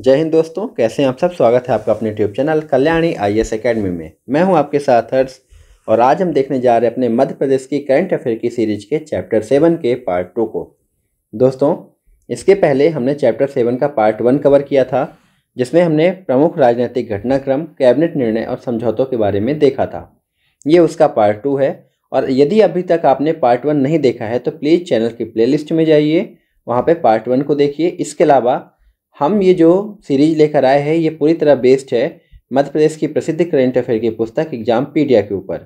जय हिंद दोस्तों कैसे हैं आप सब स्वागत है आपका अपने YouTube channel Kalyani I S academy में मैं हूं आपके साथ हर्ष और आज हम देखने जा रहे हैं अपने मध्य प्रदेश की करंट अफेयर की सीरीज के चैप्टर सेवन के पार्ट टू को दोस्तों इसके पहले हमने चैप्टर सेवन का पार्ट वन कवर किया था जिसमें हमने प्रमुख राजनीतिक घटनाक्रम कैबिनेट निर्णय और समझौतों के बारे में देखा था ये उसका पार्ट टू है और यदि अभी तक आपने पार्ट वन नहीं देखा है तो प्लीज़ चैनल की प्लेलिस्ट में जाइए वहाँ पे पार्ट वन को देखिए इसके अलावा हम ये जो सीरीज लेकर आए हैं ये पूरी तरह बेस्ड है मध्य प्रदेश की प्रसिद्ध करेंट अफेयर की पुस्तक एग्जाम पीडिया के ऊपर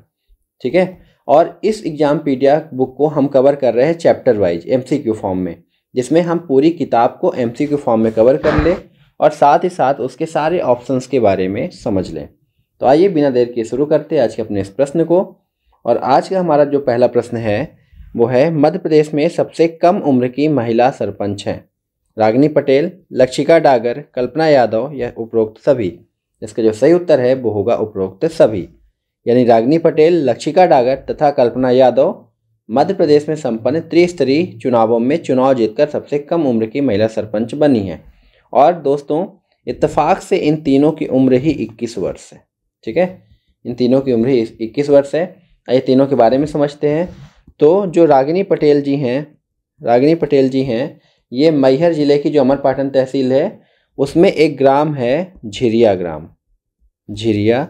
ठीक है और इस एग्जाम पीडिया बुक को हम कवर कर रहे हैं चैप्टर वाइज एमसीक्यू फॉर्म में जिसमें हम पूरी किताब को एमसीक्यू फॉर्म में कवर कर लें और साथ ही साथ उसके सारे ऑप्शंस के बारे में समझ लें तो आइए बिना देर के शुरू करते हैं आज के अपने इस प्रश्न को और आज का हमारा जो पहला प्रश्न है वो है मध्य प्रदेश में सबसे कम उम्र की महिला सरपंच हैं रागिनी पटेल लक्षिका डागर कल्पना यादव या उपरोक्त सभी इसका जो सही उत्तर है वो होगा उपरोक्त सभी यानी रागिनी पटेल लक्षिका डागर तथा कल्पना यादव मध्य प्रदेश में संपन्न त्रिस्तरीय चुनावों में चुनाव जीतकर सबसे कम उम्र की महिला सरपंच बनी है और दोस्तों इतफाक से इन तीनों की उम्र ही 21 वर्ष है ठीक है इन तीनों की उम्र ही 21 वर्ष है ये तीनों के बारे में समझते हैं तो जो रागिनी पटेल जी हैं रागिनी पटेल जी हैं ये मैहर ज़िले की जो अमरपाटन तहसील है उसमें एक ग्राम है झिरिया ग्राम झिरिया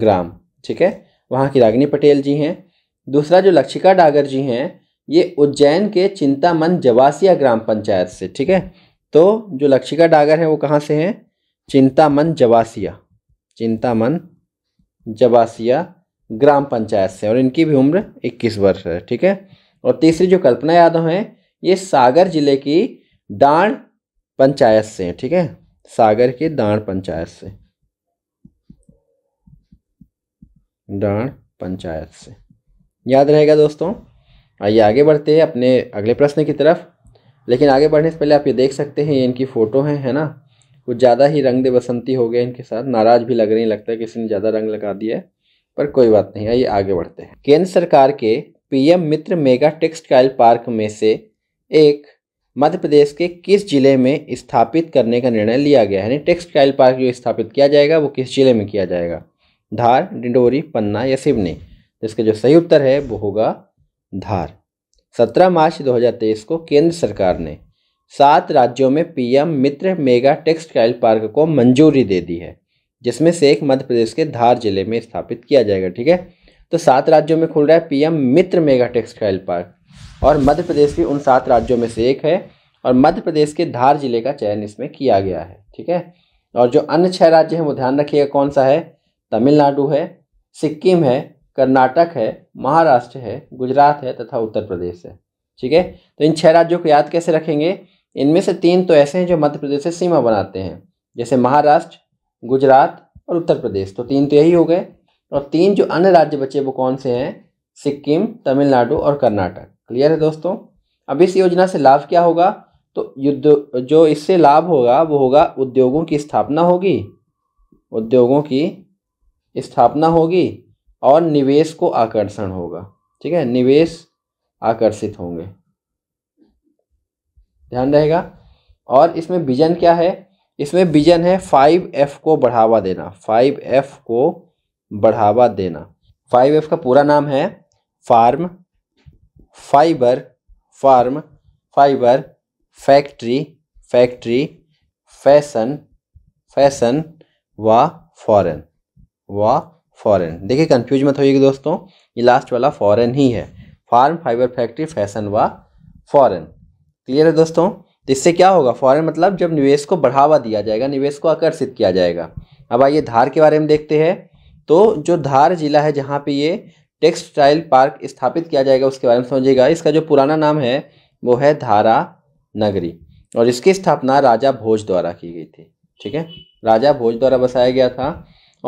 ग्राम ठीक है वहाँ की रागिनी पटेल जी हैं दूसरा जो लक्षिका डागर जी हैं ये उज्जैन के चिंतामन जवासिया ग्राम पंचायत से ठीक है तो जो लक्षिका डागर है वो कहाँ से हैं चिंतामन जवासिया चिंतामन जवासिया ग्राम पंचायत से और इनकी भी उम्र 21 वर्ष है ठीक है और तीसरी जो कल्पना यादव हैं ये सागर जिले की डाण पंचायत से है ठीक है सागर की डाण पंचायत से डाण पंचायत से याद रहेगा दोस्तों आइए आगे बढ़ते हैं अपने अगले प्रश्न की तरफ लेकिन आगे बढ़ने से पहले आप ये देख सकते हैं ये इनकी फ़ोटो है है ना कुछ ज़्यादा ही रंग दे बसंती हो गए इनके साथ नाराज़ भी लग रही लगता है किसी ने ज़्यादा रंग लगा दिया है पर कोई बात नहीं आइए आगे बढ़ते हैं केंद्र सरकार के PM MITRA mega textile park में से एक मध्य प्रदेश के किस जिले में स्थापित करने का निर्णय लिया गया है यानी टेक्सटाइल पार्क जो स्थापित किया जाएगा वो किस जिले में किया जाएगा धार डिंडोरी पन्ना या सिवनी इसका जो सही उत्तर है वो होगा धार 17 मार्च 2023 को केंद्र सरकार ने सात राज्यों में PM MITRA mega textile park को मंजूरी दे दी है जिसमें से एक मध्य प्रदेश के धार जिले में स्थापित किया जाएगा ठीक है तो सात राज्यों में खुल रहा है PM MITRA mega textile park और मध्य प्रदेश के उन सात राज्यों में से एक है और मध्य प्रदेश के धार जिले का चयन इसमें किया गया है ठीक है और जो अन्य छह राज्य हैं वो ध्यान रखिएगा कौन सा है तमिलनाडु है सिक्किम है कर्नाटक है महाराष्ट्र है गुजरात है तथा उत्तर प्रदेश है ठीक है तो इन छह राज्यों को याद कैसे रखेंगे इनमें से तीन तो ऐसे हैं जो मध्य प्रदेश से सीमा बनाते हैं जैसे महाराष्ट्र गुजरात और उत्तर प्रदेश तो तीन तो यही हो गए और तीन जो अन्य राज्य बचे वो कौन से हैं सिक्किम तमिलनाडु और कर्नाटक क्लियर है दोस्तों अब इस योजना से लाभ क्या होगा तो युद्ध जो इससे लाभ होगा वो होगा उद्योगों की स्थापना होगी उद्योगों की स्थापना होगी और निवेश को आकर्षण होगा ठीक है निवेश आकर्षित होंगे ध्यान रहेगा और इसमें विजन क्या है इसमें विजन है फाइव एफ को बढ़ावा देना फाइव एफ को बढ़ावा देना फाइव एफ का पूरा नाम है farm fibre farm fibre factory factory fashion fashion व फॉरेन व फॉरेन देखिए कंफ्यूज मत होइएगा दोस्तों ये लास्ट वाला फॉरेन ही है फार्म फाइबर फैक्ट्री फैशन व फॉरेन क्लियर है दोस्तों तो इससे क्या होगा फॉरेन मतलब जब निवेश को बढ़ावा दिया जाएगा निवेश को आकर्षित किया जाएगा अब आइए धार के बारे में देखते हैं तो जो धार जिला है जहाँ पे ये टेक्सटाइल पार्क स्थापित किया जाएगा उसके बारे में समझिएगा इसका जो पुराना नाम है वो है धारा नगरी और इसकी स्थापना राजा भोज द्वारा की गई थी ठीक है राजा भोज द्वारा बसाया गया था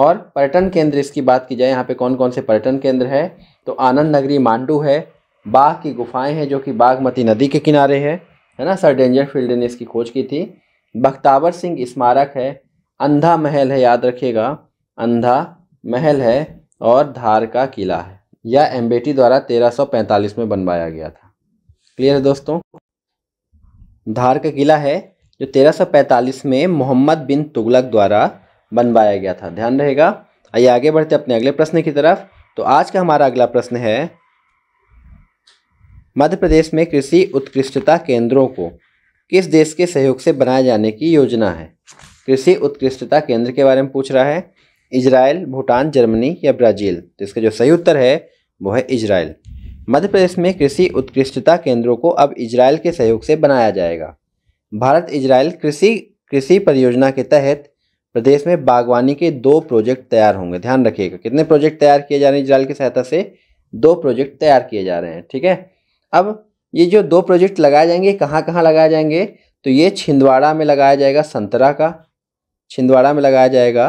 और पर्यटन केंद्र इसकी बात की जाए यहाँ पे कौन कौन से पर्यटन केंद्र है तो आनंद नगरी मांडू है बाघ की गुफाएं हैं जो कि बागमती नदी के किनारे है है ना सर डेंजर फील्ड ने इसकी खोज की थी बख्तावर सिंह स्मारक है अंधा महल है याद रखिएगा अंधा महल है और धार का किला है या एम्बेटी द्वारा 1345 में बनवाया गया था क्लियर है दोस्तों धार का किला है जो 1345 में मोहम्मद बिन तुगलक द्वारा बनवाया गया था ध्यान रहेगा आइए आगे बढ़ते अपने अगले प्रश्न की तरफ तो आज का हमारा अगला प्रश्न है मध्य प्रदेश में कृषि उत्कृष्टता केंद्रों को किस देश के सहयोग से बनाए जाने की योजना है कृषि उत्कृष्टता केंद्र के बारे में पूछ रहा है इजराइल भूटान जर्मनी या ब्राज़ील तो इसका जो सही उत्तर है वो है इजराइल मध्य प्रदेश में कृषि उत्कृष्टता केंद्रों को अब इजराइल के सहयोग से बनाया जाएगा भारत इजराइल कृषि कृषि परियोजना के तहत प्रदेश में बागवानी के दो प्रोजेक्ट तैयार होंगे ध्यान रखिएगा कितने प्रोजेक्ट तैयार किए जा रहे हैं इजराइल की सहायता से दो प्रोजेक्ट तैयार किए जा रहे हैं ठीक है अब ये जो दो प्रोजेक्ट लगाए जाएंगे कहाँ कहाँ लगाए जाएंगे तो ये छिंदवाड़ा में लगाया जाएगा संतरा का छिंदवाड़ा में लगाया जाएगा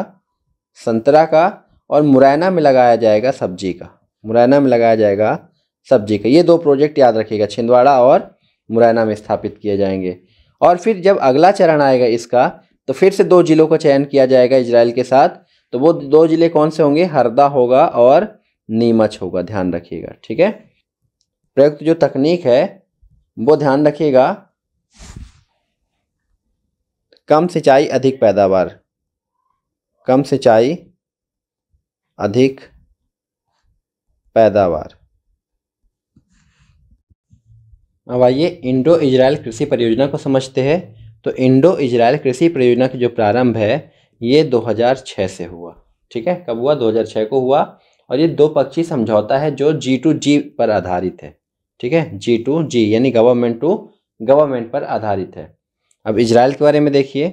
संतरा का और मुरैना में लगाया जाएगा सब्जी का मुरैना में लगाया जाएगा सब्जी का ये दो प्रोजेक्ट याद रखिएगा छिंदवाड़ा और मुरैना में स्थापित किए जाएंगे और फिर जब अगला चरण आएगा इसका तो फिर से दो ज़िलों का चयन किया जाएगा इसराइल के साथ तो वो दो ज़िले कौन से होंगे हरदा होगा और नीमच होगा ध्यान रखिएगा ठीक है प्रयुक्त जो तकनीक है वो ध्यान रखिएगा कम सिंचाई अधिक पैदावार कम सिंचाई अधिक पैदावार अब आइए इंडो इजराइल कृषि परियोजना को समझते हैं तो इंडो इजराइल कृषि परियोजना का जो प्रारंभ है ये 2006 से हुआ ठीक है कब हुआ 2006 को हुआ और ये दो पक्षी समझौता है जो जी टू जी पर आधारित है ठीक है जी टू जी यानी गवर्नमेंट टू गवर्नमेंट पर आधारित है अब इजराइल के बारे में देखिए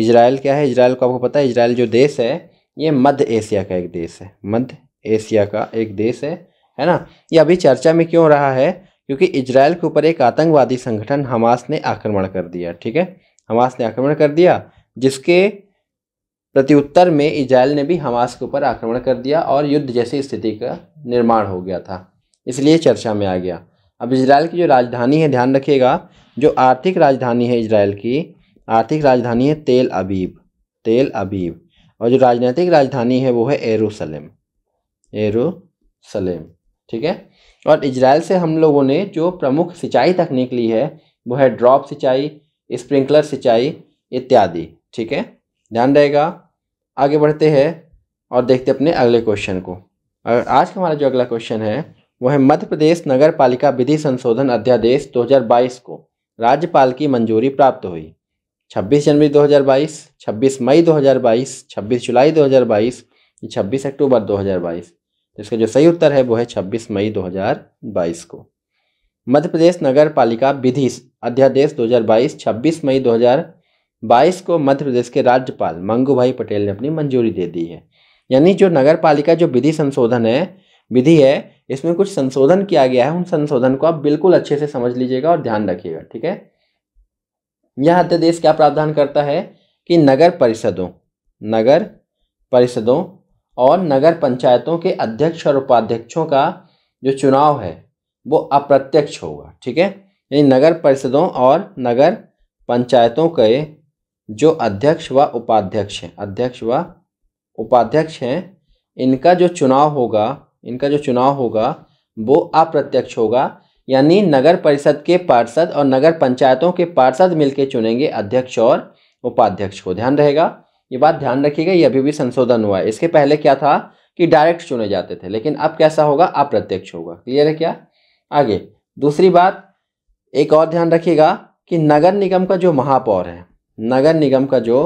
इसराइल क्या है इसराइल को आपको पता है इसराइल जो देश है ये मध्य एशिया का एक देश है मध्य एशिया का एक देश है है ना ये अभी चर्चा में क्यों रहा है क्योंकि इसराइल के ऊपर एक आतंकवादी संगठन हमास ने आक्रमण कर दिया ठीक है हमास ने आक्रमण कर दिया जिसके प्रत्युत्तर में इसराइल ने भी हमास के ऊपर आक्रमण कर दिया और युद्ध जैसी स्थिति का निर्माण हो गया था इसलिए चर्चा में आ गया अब इसराइल की जो राजधानी है ध्यान रखिएगा जो आर्थिक राजधानी है इसराइल की आर्थिक राजधानी है तेल अबीब तेल अबीब और जो राजनीतिक राजधानी है वो है एरूसलम एरूसलम ठीक है और इजराइल से हम लोगों ने जो प्रमुख सिंचाई तकनीक ली है वो है ड्रॉप सिंचाई स्प्रिंकलर सिंचाई इत्यादि ठीक है ध्यान रहेगा आगे बढ़ते हैं और देखते अपने अगले क्वेश्चन को और आज का हमारा जो अगला क्वेश्चन है वो है मध्य प्रदेश नगर पालिका विधि संशोधन अध्यादेश 2022 को राज्यपाल की मंजूरी प्राप्त हुई छब्बीस जनवरी दो हजार बाईस छब्बीस मई दो हजार बाईस छब्बीस जुलाई दो हजार बाईस छब्बीस अक्टूबर दो हजार तो इसका जो सही उत्तर है वो है छब्बीस मई दो हजार बाईस को मध्य प्रदेश नगर पालिका विधि अध्यादेश दो हजार बाईस छब्बीस मई दो हजार बाईस को मध्य प्रदेश के राज्यपाल मंगू भाई पटेल ने अपनी मंजूरी दे दी है यानी जो नगर पालिका जो विधि संशोधन है विधि है इसमें कुछ संशोधन किया गया है उन संशोधन को आप बिल्कुल अच्छे से समझ लीजिएगा और ध्यान रखिएगा ठीक है यह अध्यादेश क्या प्रावधान करता है कि नगर परिषदों नगर परिषदों और नगर पंचायतों के अध्यक्ष और उपाध्यक्षों का जो चुनाव है वो अप्रत्यक्ष होगा ठीक है यानी नगर परिषदों और नगर पंचायतों के जो अध्यक्ष व उपाध्यक्ष हैं अध्यक्ष व उपाध्यक्ष हैं इनका जो चुनाव होगा इनका जो चुनाव होगा वो अप्रत्यक्ष होगा यानी नगर परिषद के पार्षद और नगर पंचायतों के पार्षद मिलकर चुनेंगे अध्यक्ष और उपाध्यक्ष को ध्यान रहेगा ये बात ध्यान रखिएगा ये अभी भी संशोधन हुआ है इसके पहले क्या था कि डायरेक्ट चुने जाते थे लेकिन अब कैसा होगा अप्रत्यक्ष होगा क्लियर है क्या आगे दूसरी बात एक और ध्यान रखिएगा कि नगर निगम का जो महापौर है नगर निगम का जो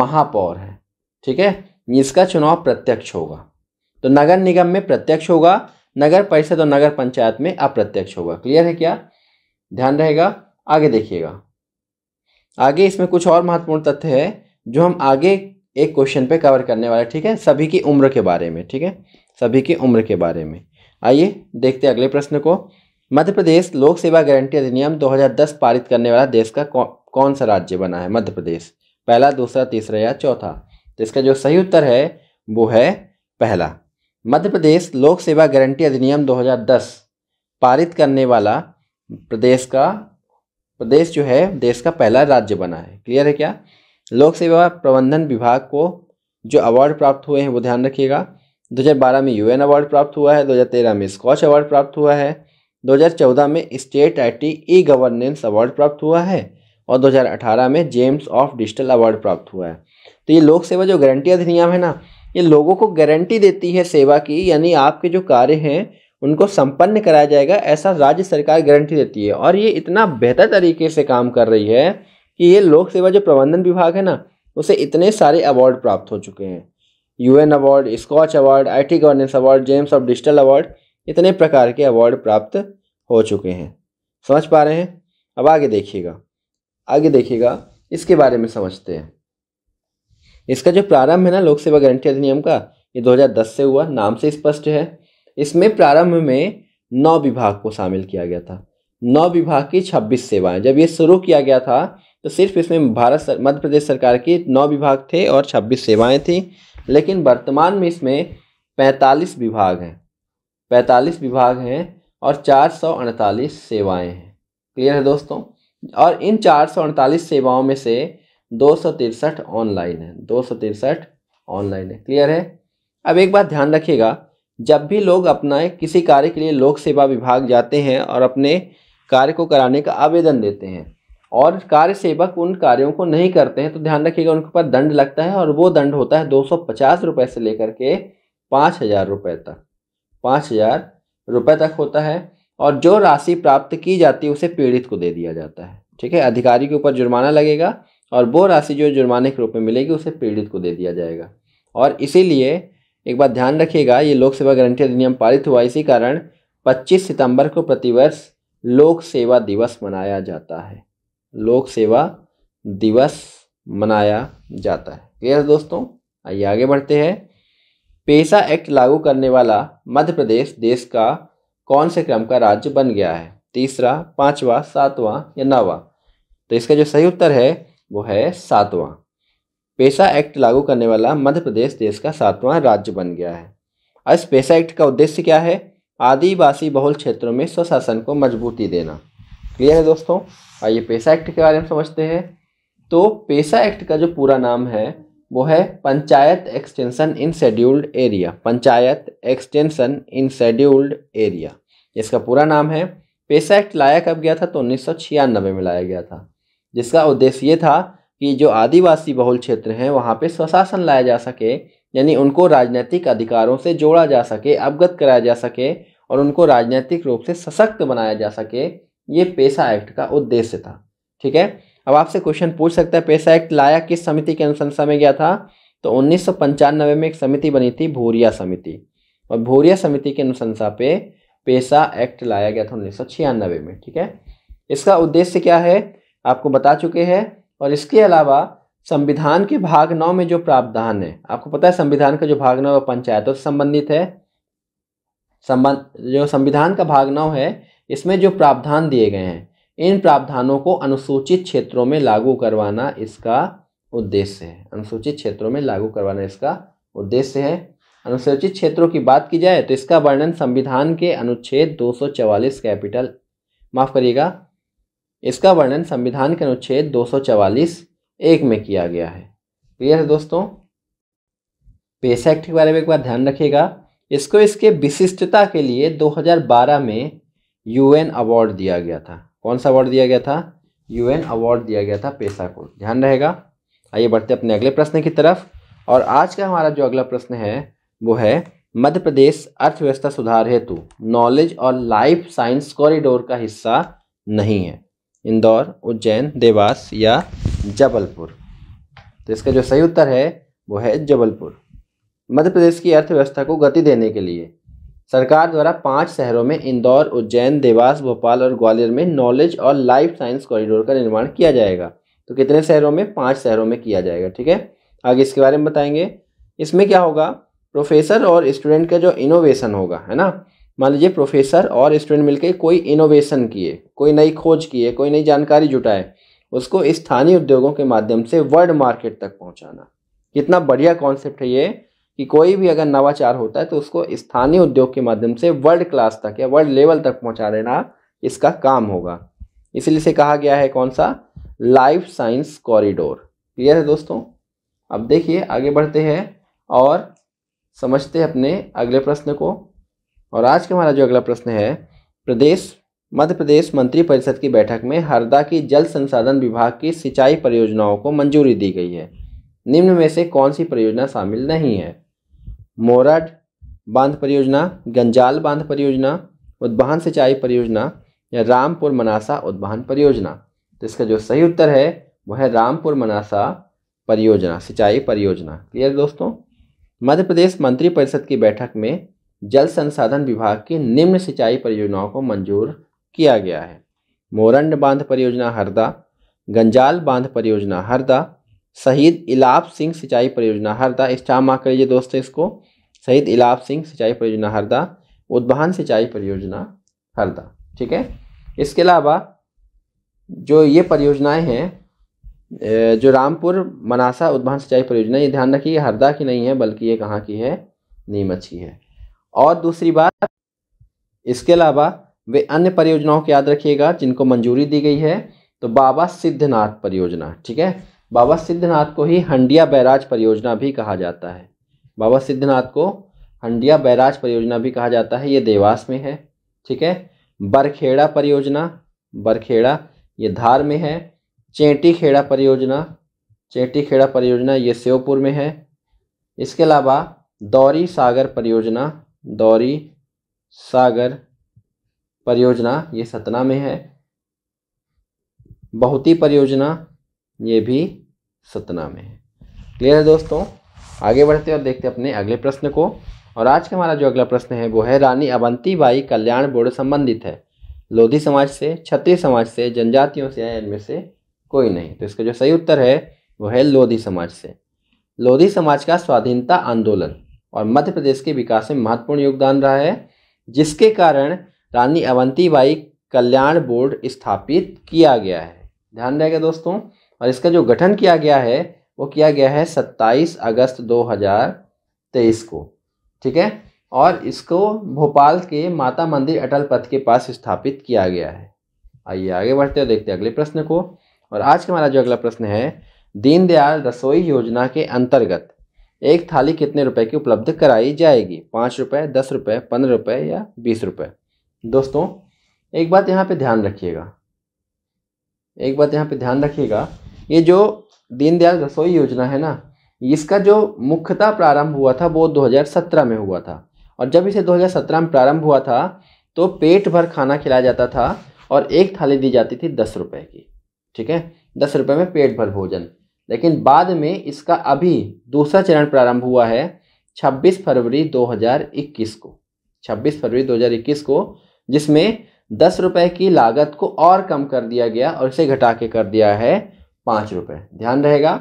महापौर है ठीक है इसका चुनाव प्रत्यक्ष होगा तो नगर निगम में प्रत्यक्ष होगा नगर परिषद और नगर पंचायत में अप्रत्यक्ष होगा क्लियर है क्या ध्यान रहेगा आगे देखिएगा आगे इसमें कुछ और महत्वपूर्ण तथ्य है जो हम आगे एक क्वेश्चन पे कवर करने वाले ठीक है सभी की उम्र के बारे में ठीक है सभी की उम्र के बारे में आइए देखते अगले प्रश्न को मध्य प्रदेश लोक सेवा गारंटी अधिनियम 2010 पारित करने वाला देश का कौ, कौन सा राज्य बना है मध्य प्रदेश पहला दूसरा तीसरा या चौथा तो इसका जो सही उत्तर है वो है पहला मध्य प्रदेश लोक सेवा गारंटी अधिनियम 2010 पारित करने वाला प्रदेश का प्रदेश जो है देश का पहला राज्य बना है क्लियर है क्या लोक सेवा प्रबंधन विभाग को जो अवार्ड प्राप्त हुए हैं वो ध्यान रखिएगा 2012 में यूएन अवार्ड प्राप्त हुआ है 2013 में स्कॉच अवार्ड प्राप्त हुआ है 2014 में state IT e governance award प्राप्त हुआ है और 2018 में जेम्स ऑफ डिजिटल अवार्ड प्राप्त हुआ है तो ये लोक सेवा जो गारंटी अधिनियम है ना ये लोगों को गारंटी देती है सेवा की यानी आपके जो कार्य हैं उनको संपन्न कराया जाएगा ऐसा राज्य सरकार गारंटी देती है और ये इतना बेहतर तरीके से काम कर रही है कि ये लोक सेवा जो प्रबंधन विभाग है ना उसे इतने सारे अवार्ड प्राप्त हो चुके हैं UN award Skoch award IT governance award gems of digital award इतने प्रकार के अवार्ड प्राप्त हो चुके हैं समझ पा रहे हैं अब आगे देखिएगा आगे देखिएगा इसके बारे में समझते हैं इसका जो प्रारंभ है ना लोक सेवा गारंटी अधिनियम का ये 2010 से हुआ नाम से स्पष्ट है इसमें प्रारंभ में नौ विभाग को शामिल किया गया था नौ विभाग की छब्बीस सेवाएं जब ये शुरू किया गया था तो सिर्फ इसमें भारत सर, मध्य प्रदेश सरकार के नौ विभाग थे और छब्बीस सेवाएं थीं लेकिन वर्तमान में इसमें पैंतालीस विभाग हैं पैंतालीस विभाग हैं और चार सौ अड़तालीस सेवाएँ हैं क्लियर है दोस्तों और इन चार सौ अड़तालीस सेवाओं में से दो सौ तिरसठ ऑनलाइन है दो सौ तिरसठ ऑनलाइन है क्लियर है अब एक बात ध्यान रखिएगा जब भी लोग अपना किसी कार्य के लिए लोक सेवा विभाग जाते हैं और अपने कार्य को कराने का आवेदन देते हैं और कार्य सेवक उन कार्यों को नहीं करते हैं तो ध्यान रखिएगा उनके ऊपर दंड लगता है और वो दंड होता है दो सौ पचास रुपये से लेकर के पाँच हज़ार रुपये तक पाँच हज़ार रुपये तक होता है और जो राशि प्राप्त की जाती है उसे पीड़ित को दे दिया जाता है ठीक है अधिकारी के ऊपर जुर्माना लगेगा और वो राशि जो जुर्माने के रूप में मिलेगी उसे पीड़ित को दे दिया जाएगा और इसीलिए एक बात ध्यान रखिएगा ये लोक सेवा गारंटी अधिनियम पारित हुआ इसी कारण 25 सितंबर को प्रतिवर्ष लोक सेवा दिवस मनाया जाता है लोक सेवा दिवस मनाया जाता है क्लियर दोस्तों आइए आगे बढ़ते हैं पेशा एक्ट लागू करने वाला मध्य प्रदेश देश का कौन से क्रम का राज्य बन गया है तीसरा पांचवा सातवां या नौवा तो इसका जो सही उत्तर है वो है सातवां पेशा एक्ट लागू करने वाला मध्य प्रदेश देश का सातवां राज्य बन गया है और इस पेशा एक्ट का उद्देश्य क्या है आदिवासी बहुल क्षेत्रों में स्वशासन को मजबूती देना क्लियर है दोस्तों आइए पेशा एक्ट के बारे में समझते हैं तो पेशा एक्ट का जो पूरा नाम है वो है panchayat extension in scheduled area panchayat extension in scheduled area इसका पूरा नाम है पेशा एक्ट लाया कब गया था तो उन्नीस में लाया गया था जिसका उद्देश्य ये था कि जो आदिवासी बहुल क्षेत्र हैं वहाँ पे स्वशासन लाया जा सके यानी उनको राजनीतिक अधिकारों से जोड़ा जा सके अवगत कराया जा सके और उनको राजनीतिक रूप से सशक्त बनाया जा सके ये पेशा एक्ट का उद्देश्य था ठीक है अब आपसे क्वेश्चन पूछ सकता है पेशा एक्ट लाया किस समिति के अनुशंसा में गया था तो उन्नीस में एक समिति बनी थी भूरिया समिति और भूरिया समिति के अनुशंसा पे पेशा एक्ट लाया गया था उन्नीस में ठीक है इसका उद्देश्य क्या है आपको बता चुके हैं और इसके अलावा संविधान के भाग नौ में जो प्रावधान है आपको पता है संविधान का जो भाग नौ है पंचायतों से संबंधित है संबंध जो संविधान का भाग नौ है इसमें जो प्रावधान दिए गए हैं इन प्रावधानों को अनुसूचित क्षेत्रों में लागू करवाना इसका उद्देश्य है अनुसूचित क्षेत्रों में लागू करवाना इसका उद्देश्य है अनुसूचित क्षेत्रों की बात की जाए तो इसका वर्णन संविधान के अनुच्छेद दो कैपिटल माफ करिएगा इसका वर्णन संविधान के अनुच्छेद दो एक में किया गया है क्लियर है दोस्तों पेश एक्ट के बारे में एक बार ध्यान रखिएगा इसको इसके विशिष्टता के लिए 2012 में यूएन अवार्ड दिया गया था कौन सा अवार्ड दिया गया था यूएन अवार्ड दिया गया था पेशा को ध्यान रहेगा आइए बढ़ते अपने अगले प्रश्न की तरफ और आज का हमारा जो अगला प्रश्न है वो है मध्य प्रदेश अर्थव्यवस्था सुधार हेतु नॉलेज और लाइफ साइंस कॉरिडोर का हिस्सा नहीं है इंदौर उज्जैन देवास या जबलपुर तो इसका जो सही उत्तर है वो है जबलपुर मध्य प्रदेश की अर्थव्यवस्था को गति देने के लिए सरकार द्वारा पांच शहरों में इंदौर उज्जैन देवास भोपाल और ग्वालियर में नॉलेज और लाइफ साइंस कॉरिडोर का निर्माण किया जाएगा तो कितने शहरों में पांच शहरों में किया जाएगा ठीक है आगे इसके बारे में बताएंगे इसमें क्या होगा प्रोफेसर और स्टूडेंट का जो इनोवेशन होगा है ना मान लीजिए प्रोफेसर और स्टूडेंट मिलकर कोई इनोवेशन किए कोई नई खोज किए कोई नई जानकारी जुटाए उसको स्थानीय उद्योगों के माध्यम से वर्ल्ड मार्केट तक पहुंचाना कितना बढ़िया कॉन्सेप्ट है ये कि कोई भी अगर नवाचार होता है तो उसको स्थानीय उद्योग के माध्यम से वर्ल्ड क्लास तक या वर्ल्ड लेवल तक पहुँचा देना इसका काम होगा इसीलिए से कहा गया है कौन सा लाइफ साइंस कॉरिडोर क्लियर है दोस्तों अब देखिए आगे बढ़ते हैं और समझते हैं अपने अगले प्रश्न को और आज का हमारा जो अगला प्रश्न है प्रदेश मध्य प्रदेश मंत्री परिषद की बैठक में हरदा की जल संसाधन विभाग की सिंचाई परियोजनाओं को मंजूरी दी गई है निम्न में से कौन सी परियोजना शामिल नहीं है मोरड बांध परियोजना गंजाल बांध परियोजना उद्वहन सिंचाई परियोजना या रामपुर मनासा उद्वहन परियोजना तो इसका जो सही उत्तर है वह है रामपुर मनासा परियोजना सिंचाई परियोजना क्लियर दोस्तों मध्य प्रदेश मंत्रिपरिषद की बैठक में जल संसाधन विभाग की निम्न सिंचाई परियोजनाओं को मंजूर किया गया है मोरंड बांध परियोजना हरदा गंजाल बांध परियोजना हरदा शहीद इलाब सिंह सिंचाई परियोजना हरदा इस मार्क माफ करिए दोस्तों इसको शहीद इलाब सिंह सिंचाई परियोजना हरदा उद्वहन सिंचाई परियोजना हरदा ठीक है इसके अलावा जो ये परियोजनाएं हैं जो रामपुर मनासा उद्वहन सिंचाई परियोजना ये ध्यान रखिए हरदा की नहीं है बल्कि ये कहाँ की है नीमच की है और दूसरी बात इसके अलावा वे अन्य परियोजनाओं को याद रखिएगा जिनको मंजूरी दी गई है तो बाबा सिद्धनाथ परियोजना ठीक है बाबा सिद्धनाथ को ही हंडिया बैराज परियोजना भी कहा जाता है बाबा सिद्धनाथ को हंडिया बैराज परियोजना भी कहा जाता है ये देवास में है ठीक है बरखेड़ा परियोजना बरखेड़ा ये धार में है चेटी खेड़ा परियोजना चेटी खेड़ा परियोजना ये श्योपुर में है इसके अलावा दौरी सागर परियोजना दौरी सागर परियोजना ये सतना में है बहुती परियोजना ये भी सतना में है क्लियर है दोस्तों आगे बढ़ते और देखते अपने अगले प्रश्न को और आज का हमारा जो अगला प्रश्न है वो है रानी अवंतीबाई कल्याण बोर्ड संबंधित है लोधी समाज से क्षत्रिय समाज से जनजातियों से है इनमें से कोई नहीं तो इसका जो सही उत्तर है वो है लोधी समाज से लोधी समाज का स्वाधीनता आंदोलन और मध्य प्रदेश के विकास में महत्वपूर्ण योगदान रहा है जिसके कारण रानी अवंतीबाई कल्याण बोर्ड स्थापित किया गया है ध्यान रहेगा दोस्तों और इसका जो गठन किया गया है वो किया गया है 27 अगस्त 2023 को ठीक है और इसको भोपाल के माता मंदिर अटल पथ के पास स्थापित किया गया है आइए आगे बढ़ते हैं देखते हैं अगले प्रश्न को और आज का हमारा जो अगला प्रश्न है दीनदयाल रसोई योजना के अंतर्गत एक थाली कितने रुपए की उपलब्ध कराई जाएगी पाँच रुपये दस रुपये पंद्रह रुपये या बीस रुपये दोस्तों एक बात यहाँ पे ध्यान रखिएगा एक बात यहाँ पे ध्यान रखिएगा ये जो दीनदयाल रसोई योजना है ना इसका जो मुख्यतः प्रारंभ हुआ था वो 2017 में हुआ था और जब इसे 2017 में प्रारंभ हुआ था तो पेट भर खाना खिलाया जाता था और एक थाली दी जाती थी दस रुपये की ठीक है दस रुपये में पेट भर भोजन लेकिन बाद में इसका अभी दूसरा चरण प्रारंभ हुआ है 26 फरवरी 2021 को 26 फरवरी 2021 को जिसमें दस रुपये की लागत को और कम कर दिया गया और इसे घटा के कर दिया है पाँच रुपये ध्यान रहेगा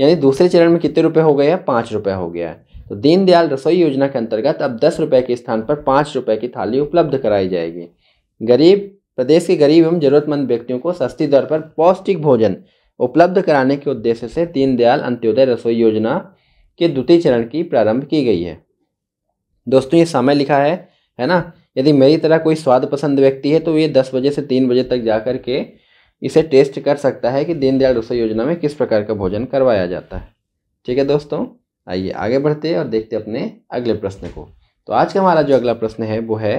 यानी दूसरे चरण में कितने रुपए हो गए हैं पाँच रुपये हो गया है तो दीनदयाल रसोई योजना के अंतर्गत अब दस रुपये के स्थान पर पाँच रुपये की थाली उपलब्ध कराई जाएगी गरीब प्रदेश के गरीब एवं जरूरतमंद व्यक्तियों को सस्ती दर पर पौष्टिक भोजन उपलब्ध कराने के उद्देश्य से दीनदयाल अंत्योदय रसोई योजना के द्वितीय चरण की प्रारंभ की गई है दोस्तों ये समय लिखा है है ना यदि मेरी तरह कोई स्वाद पसंद व्यक्ति है तो ये दस बजे से तीन बजे तक जा कर के इसे टेस्ट कर सकता है कि दीनदयाल रसोई योजना में किस प्रकार का भोजन करवाया जाता है ठीक है दोस्तों आइए आगे बढ़ते हैं और देखते हैं अपने अगले प्रश्न को तो आज का हमारा जो अगला प्रश्न है वो है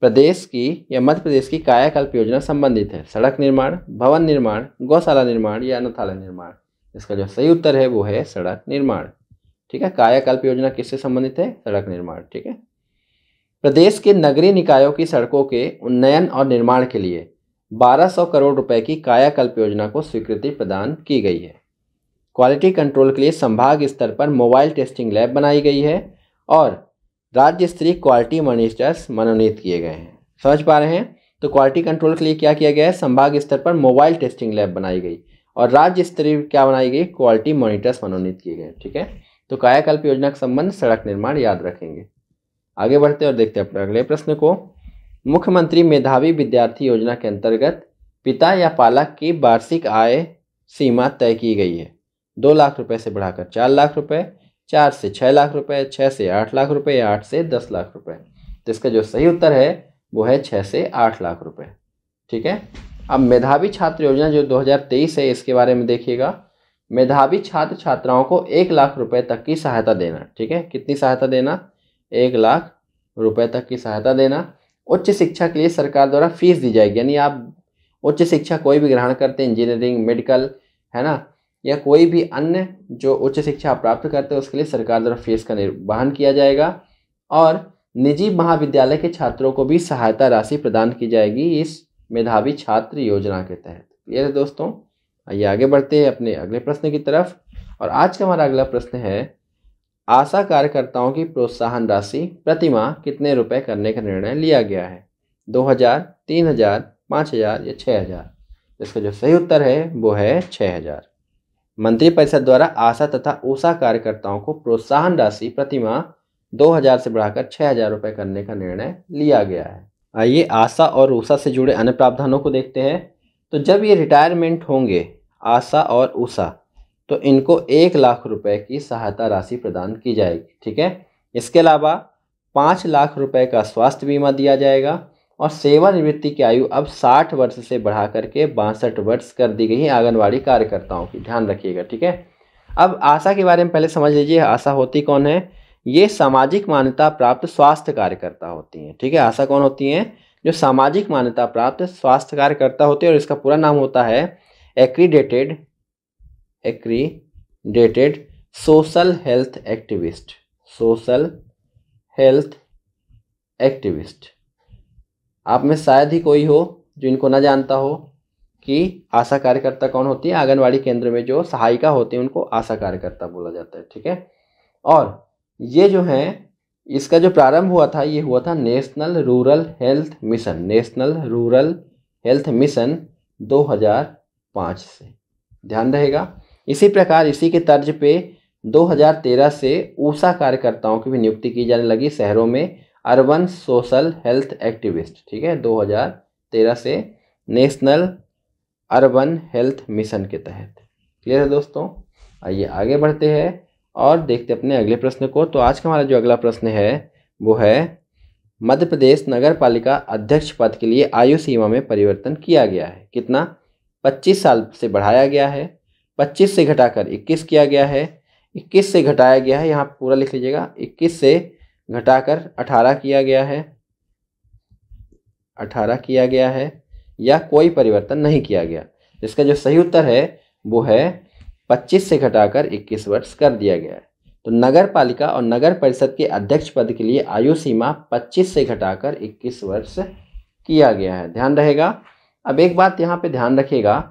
प्रदेश की या मध्य प्रदेश की कायाकल्प योजना संबंधित है सड़क निर्माण भवन निर्माण गौशाला निर्माण या अनाथालय निर्माण इसका जो सही उत्तर है वो है सड़क निर्माण ठीक है कायाकल्प योजना किससे संबंधित है सड़क निर्माण ठीक है प्रदेश के नगरीय निकायों की सड़कों के उन्नयन और निर्माण के लिए 1200 करोड़ रुपए की कायाकल्प योजना को स्वीकृति प्रदान की गई है क्वालिटी कंट्रोल के लिए संभाग स्तर पर मोबाइल टेस्टिंग लैब बनाई गई है और राज्य स्तरीय क्वालिटी मॉनिटर्स मनोनीत किए गए हैं समझ पा रहे हैं तो क्वालिटी कंट्रोल के लिए क्या किया गया है संभाग स्तर पर मोबाइल टेस्टिंग लैब बनाई गई और राज्य स्तरीय क्या बनाई गई क्वालिटी मॉनिटर्स मनोनीत किए गए ठीक है तो कायाकल्प योजना के संबंध सड़क निर्माण याद रखेंगे आगे बढ़ते और देखते हैं अगले प्रश्न को मुख्यमंत्री मेधावी विद्यार्थी योजना के अंतर्गत पिता या पालक की वार्षिक आय सीमा तय की गई है दो लाख रुपए से बढ़ाकर चार लाख रुपए चार से छः लाख रुपए छः से आठ लाख रुपए या आठ से दस लाख रुपए तो इसका जो सही उत्तर है वो है छः से आठ लाख रुपए ठीक है अब मेधावी छात्र योजना जो 2023 है इसके बारे में देखिएगा मेधावी छात्र छात्राओं को एक लाख रुपए तक की सहायता देना ठीक है कितनी सहायता देना एक लाख रुपए तक की सहायता देना उच्च शिक्षा के लिए सरकार द्वारा फीस दी जाएगी यानी आप उच्च शिक्षा कोई भी ग्रहण करते हैं इंजीनियरिंग मेडिकल है ना या कोई भी अन्य जो उच्च शिक्षा प्राप्त करते हैं उसके लिए सरकार द्वारा फीस का निर्वहन किया जाएगा और निजी महाविद्यालय के छात्रों को भी सहायता राशि प्रदान की जाएगी इस मेधावी छात्र योजना के तहत ये है दोस्तों आइए आगे बढ़ते हैं अपने अगले प्रश्न की तरफ और आज का हमारा अगला प्रश्न है आशा कार्यकर्ताओं की प्रोत्साहन राशि प्रतिमाह कितने रुपए करने का निर्णय लिया गया है दो हजार तीन हजार पाँच हजार या छः हजार इसका जो सही उत्तर है वो है छः हजार मंत्रिपरिषद द्वारा आशा तथा ऊषा कार्यकर्ताओं को प्रोत्साहन राशि प्रतिमाह 2000 से बढ़ाकर हजार रुपए करने का निर्णय लिया गया है आइए आशा और ऊषा से जुड़े अन्य प्रावधानों को देखते हैं तो जब ये रिटायरमेंट होंगे आशा और ऊषा तो इनको एक लाख रुपए की सहायता राशि प्रदान की जाएगी ठीक है इसके अलावा पाँच लाख रुपए का स्वास्थ्य बीमा दिया जाएगा और सेवानिवृत्ति की आयु अब 60 वर्ष से बढ़ा करके बासठ वर्ष कर दी गई है आंगनबाड़ी कार्यकर्ताओं की ध्यान रखिएगा ठीक है अब आशा के बारे में पहले समझ लीजिए आशा होती कौन है ये सामाजिक मान्यता प्राप्त स्वास्थ्य कार्यकर्ता होती हैं ठीक है आशा कौन होती हैं जो सामाजिक मान्यता प्राप्त स्वास्थ्य कार्यकर्ता होती है और इसका पूरा नाम होता है accredited accredited social health activist social health activist आप में शायद ही कोई हो जो इनको ना जानता हो कि आशा कार्यकर्ता कौन होती है आंगनबाड़ी केंद्र में जो सहायिका होती है उनको आशा कार्यकर्ता बोला जाता है ठीक है और ये जो है इसका जो प्रारंभ हुआ था ये हुआ था national rural health mission national rural health mission 2005 से ध्यान रहेगा इसी प्रकार इसी के तर्ज पे 2013 से ऊषा कार्यकर्ताओं की भी नियुक्ति की जाने लगी शहरों में अर्बन सोशल हेल्थ एक्टिविस्ट ठीक है 2013 से नेशनल अर्बन हेल्थ मिशन के तहत क्लियर है दोस्तों आइए आगे बढ़ते हैं और देखते अपने अगले प्रश्न को तो आज का हमारा जो अगला प्रश्न है वो है मध्य प्रदेश नगर पालिका अध्यक्ष पद के लिए आयु सीमा में परिवर्तन किया गया है कितना 25 साल से बढ़ाया गया है 25 से घटाकर 21 किया गया है 21 से घटाया गया है यहाँ पूरा लिख लीजिएगा 21 से घटाकर 18 किया गया है 18 किया गया है या कोई परिवर्तन नहीं किया गया इसका जो सही उत्तर है वो है 25 से घटाकर 21 वर्ष कर दिया गया है तो नगर पालिका और नगर परिषद के अध्यक्ष पद के लिए आयु सीमा 25 से घटाकर 21 वर्ष किया गया है ध्यान रहेगा अब एक बात यहाँ पे ध्यान रखिएगा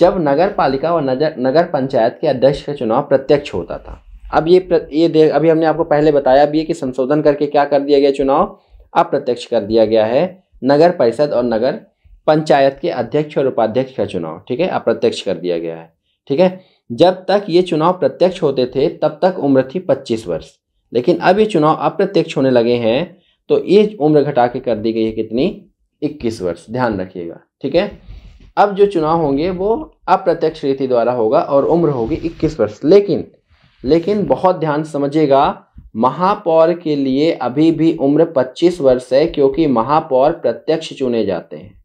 जब नगर पालिका और नगर नगर पंचायत के अध्यक्ष का चुनाव प्रत्यक्ष होता था अब ये प्र, ये देख अभी हमने आपको पहले बताया भी है कि संशोधन करके क्या कर दिया गया चुनाव अप्रत्यक्ष कर दिया गया है नगर परिषद और नगर पंचायत के अध्यक्ष और उपाध्यक्ष का चुनाव ठीक है अप्रत्यक्ष कर दिया गया है ठीक है जब तक ये चुनाव प्रत्यक्ष होते थे तब तक उम्र थी पच्चीस वर्ष लेकिन अब ये चुनाव अप्रत्यक्ष होने लगे हैं तो ये उम्र घटा के कर दी गई है कितनी इक्कीस वर्ष ध्यान रखिएगा ठीक है अब जो चुनाव होंगे वो अप्रत्यक्ष रीति द्वारा होगा और उम्र होगी 21 वर्ष लेकिन लेकिन बहुत ध्यान समझिएगा महापौर के लिए अभी भी उम्र 25 वर्ष है क्योंकि महापौर प्रत्यक्ष चुने जाते हैं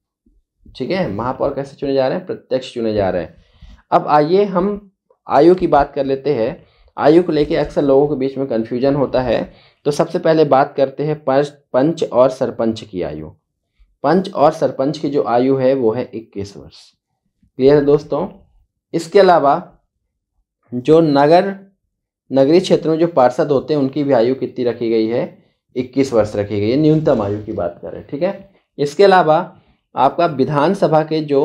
ठीक है महापौर कैसे चुने जा रहे हैं प्रत्यक्ष चुने जा रहे हैं अब आइए हम आयु की बात कर लेते हैं आयु को लेके अक्सर लोगों के बीच में कन्फ्यूजन होता है तो सबसे पहले बात करते हैं पंच पंच और सरपंच की आयु पंच और सरपंच की जो आयु है वो है इक्कीस वर्ष क्लियर है दोस्तों इसके अलावा जो नगर नगरीय क्षेत्र में जो पार्षद होते हैं उनकी भी आयु कितनी रखी गई है इक्कीस वर्ष रखी गई है न्यूनतम आयु की बात करें ठीक है इसके अलावा आपका विधानसभा के जो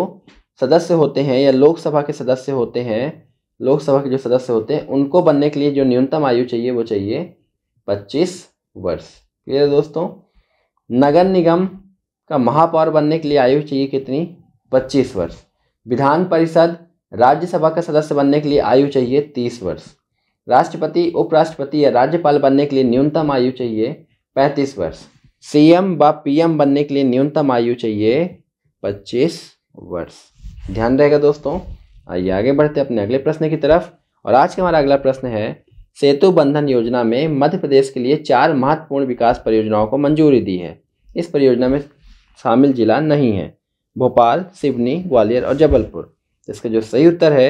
सदस्य होते हैं या लोकसभा के सदस्य होते हैं लोकसभा के जो सदस्य होते हैं उनको बनने के लिए जो न्यूनतम आयु चाहिए वो चाहिए पच्चीस वर्ष क्लियर दोस्तों नगर निगम का महापौर बनने के लिए आयु चाहिए कितनी पच्चीस वर्ष विधान परिषद राज्यसभा का सदस्य बनने के लिए आयु चाहिए तीस वर्ष राष्ट्रपति उपराष्ट्रपति या राज्यपाल बनने के लिए न्यूनतम आयु चाहिए पैंतीस वर्ष सीएम व पीएम बनने के लिए न्यूनतम आयु चाहिए पच्चीस वर्ष ध्यान रहेगा दोस्तों आइए आगे बढ़ते अपने अगले प्रश्न की तरफ और आज का हमारा अगला प्रश्न है सेतु बंधन योजना में मध्य प्रदेश के लिए चार महत्वपूर्ण विकास परियोजनाओं को मंजूरी दी है इस परियोजना में शामिल जिला नहीं है भोपाल सिवनी ग्वालियर और जबलपुर इसका जो सही उत्तर है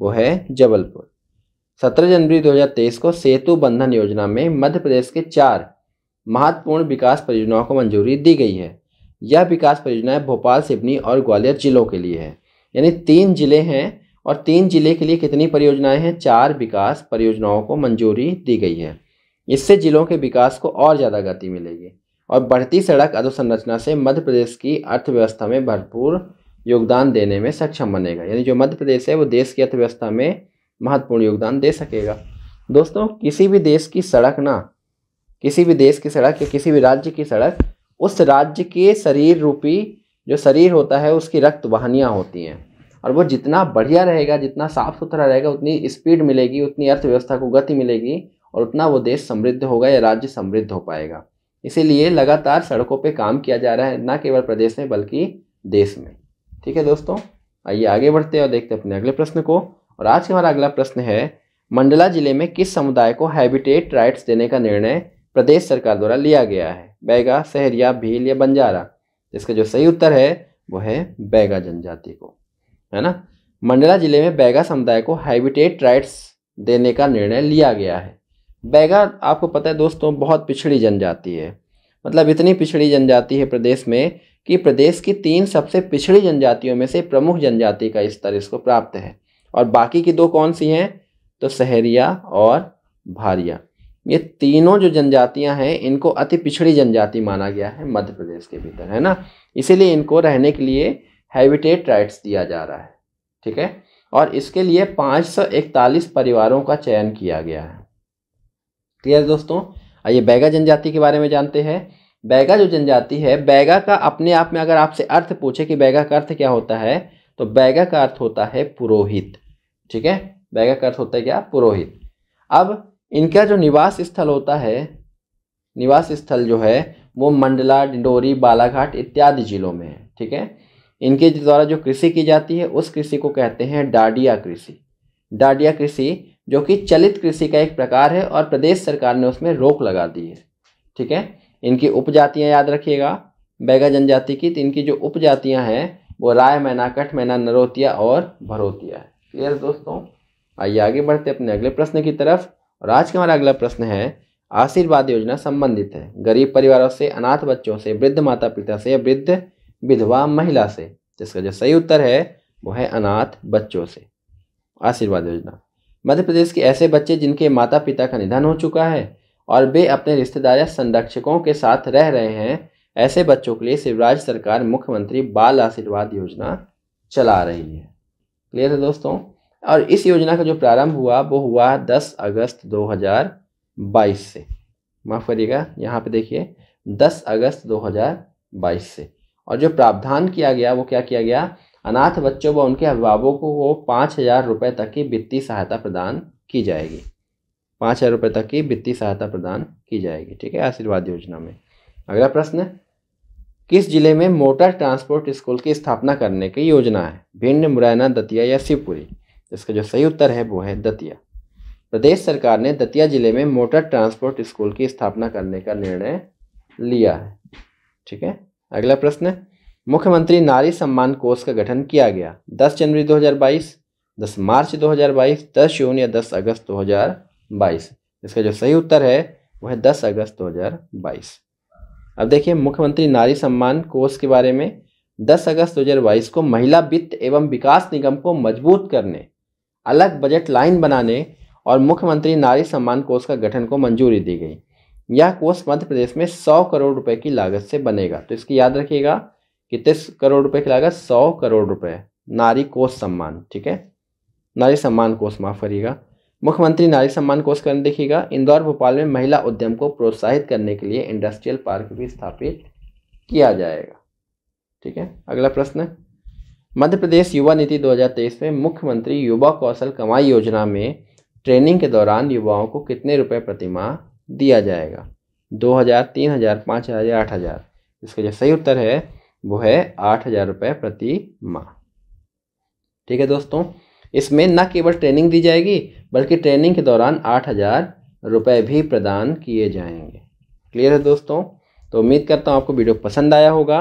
वो है जबलपुर सत्रह जनवरी 2023 को सेतु बंधन योजना में मध्य प्रदेश के चार महत्वपूर्ण विकास परियोजनाओं को मंजूरी दी गई है यह विकास परियोजनाएं भोपाल सिवनी और ग्वालियर जिलों के लिए है यानी तीन जिले हैं और तीन जिले के लिए कितनी परियोजनाएं हैं चार विकास परियोजनाओं को मंजूरी दी गई है इससे जिलों के विकास को और ज़्यादा गति मिलेगी और बढ़ती सड़क अधोसंरचना से मध्य प्रदेश की अर्थव्यवस्था में भरपूर योगदान देने में सक्षम बनेगा यानी जो मध्य प्रदेश है वो देश की अर्थव्यवस्था में महत्वपूर्ण योगदान दे सकेगा दोस्तों किसी भी देश की सड़क ना किसी भी देश की सड़क या किसी भी राज्य की सड़क उस राज्य के शरीर रूपी जो शरीर होता है उसकी रक्त वाहनियाँ होती हैं और वो जितना बढ़िया रहेगा जितना साफ सुथरा रहेगा उतनी स्पीड मिलेगी उतनी अर्थव्यवस्था को गति मिलेगी और उतना वो देश समृद्ध होगा या राज्य समृद्ध हो पाएगा इसीलिए लगातार सड़कों पे काम किया जा रहा है न केवल प्रदेश में बल्कि देश में ठीक है दोस्तों आइए आगे बढ़ते हैं और देखते हैं अपने अगले प्रश्न को और आज का हमारा अगला प्रश्न है मंडला जिले में किस समुदाय को हैबिटेट राइट्स देने का निर्णय प्रदेश सरकार द्वारा लिया गया है बैगा सहरिया भील या बंजारा इसका जो सही उत्तर है वो है बैगा जनजाति को है ना मंडला जिले में बैगा समुदाय को हैबिटेट राइट्स देने का निर्णय लिया गया है बैगा आपको पता है दोस्तों बहुत पिछड़ी जनजाति है मतलब इतनी पिछड़ी जनजाति है प्रदेश में कि प्रदेश की तीन सबसे पिछड़ी जनजातियों में से प्रमुख जनजाति का स्तर इस इसको प्राप्त है और बाकी की दो कौन सी हैं तो सहरिया और भारिया ये तीनों जो जनजातियां हैं इनको अति पिछड़ी जनजाति माना गया है मध्य प्रदेश के भीतर है ना इसीलिए इनको रहने के लिए हैबिटेट राइट्स दिया जा रहा है ठीक है और इसके लिए 541 परिवारों का चयन किया गया है क्लियर दोस्तों आइए बैगा जनजाति के बारे में जानते हैं बैगा जो जनजाति है बैगा का अपने आप में अगर आपसे अर्थ पूछे कि बैगा का अर्थ क्या होता है तो बैगा का अर्थ होता है पुरोहित ठीक है बैगा का अर्थ होता है क्या पुरोहित अब इनका जो निवास स्थल होता है निवास स्थल जो है वो मंडला डिंडोरी बालाघाट इत्यादि जिलों में है ठीक है इनके द्वारा जो कृषि की जाती है उस कृषि को कहते हैं डाडिया कृषि डाडिया कृषि जो कि चलित कृषि का एक प्रकार है और प्रदेश सरकार ने उसमें रोक लगा दी है ठीक है इनकी उपजातियाँ याद रखिएगा बैगा जनजाति की तो इनकी जो उपजातियाँ हैं वो राय मैना कठ मैना नरोतिया और भरोतिया है क्लियर दोस्तों आइए आगे बढ़ते अपने अगले प्रश्न की तरफ और आज का हमारा अगला प्रश्न है आशीर्वाद योजना संबंधित है गरीब परिवारों से अनाथ बच्चों से वृद्ध माता पिता से या वृद्ध विधवा महिला से जिसका जो सही उत्तर है वो है अनाथ बच्चों से आशीर्वाद योजना मध्य प्रदेश के ऐसे बच्चे जिनके माता पिता का निधन हो चुका है और वे अपने रिश्तेदार या संरक्षकों के साथ रह रहे हैं ऐसे बच्चों के लिए शिवराज सरकार मुख्यमंत्री बाल आशीर्वाद योजना चला रही है क्लियर है दोस्तों और इस योजना का जो प्रारंभ हुआ वो हुआ 10 अगस्त 2022 से माफ़ करिएगा यहाँ पे देखिए 10 अगस्त 2022 से और जो प्रावधान किया गया वो क्या किया गया अनाथ बच्चों व उनके अभिभावकों को पाँच हज़ार रुपये तक की वित्तीय सहायता प्रदान की जाएगी पाँच हज़ार रुपये तक की वित्तीय सहायता प्रदान की जाएगी ठीक है आशीर्वाद योजना में अगला प्रश्न किस जिले में मोटर ट्रांसपोर्ट स्कूल की स्थापना करने की योजना है भिंड मुरैना दतिया या शिवपुरी इसका जो सही उत्तर है वो है दतिया प्रदेश सरकार ने दतिया जिले में मोटर ट्रांसपोर्ट स्कूल की स्थापना करने का निर्णय लिया है ठीक है अगला प्रश्न मुख्यमंत्री नारी सम्मान कोष का गठन किया गया 10 जनवरी 2022, 10 मार्च 2022, 10 जून या 10 अगस्त 2022 इसका जो सही उत्तर है वह 10 अगस्त 2022 अब देखिए मुख्यमंत्री नारी सम्मान कोष के बारे में 10 अगस्त 2022 को महिला वित्त एवं विकास निगम को मजबूत करने अलग बजट लाइन बनाने और मुख्यमंत्री नारी सम्मान कोष का गठन को मंजूरी दी गई यह कोष मध्य प्रदेश में 100 करोड़ रुपए की लागत से बनेगा तो इसकी याद रखिएगा कितने करोड़ रुपए की लागत 100 करोड़ रुपए नारी कोष सम्मान ठीक है नारी सम्मान कोष माफ करिएगा मुख्यमंत्री नारी सम्मान कोष कर देखिएगा इंदौर भोपाल में महिला उद्यम को प्रोत्साहित करने के लिए इंडस्ट्रियल पार्क भी स्थापित किया जाएगा ठीक है अगला प्रश्न मध्य प्रदेश युवा नीति 2023 में मुख्यमंत्री युवा कौशल कमाई योजना में ट्रेनिंग के दौरान युवाओं को कितने रुपए प्रति माह दिया जाएगा दो हजार तीन हजार पाँच हजार या आठ हजार इसका जो सही उत्तर है वो है आठ हजार रुपये प्रति माह ठीक है दोस्तों इसमें न केवल ट्रेनिंग दी जाएगी बल्कि ट्रेनिंग के दौरान आठ हज़ार रुपये भी प्रदान किए जाएंगे क्लियर है दोस्तों तो उम्मीद करता हूँ आपको वीडियो पसंद आया होगा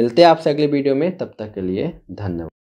मिलते हैं आपसे अगले वीडियो में तब तक के लिए धन्यवाद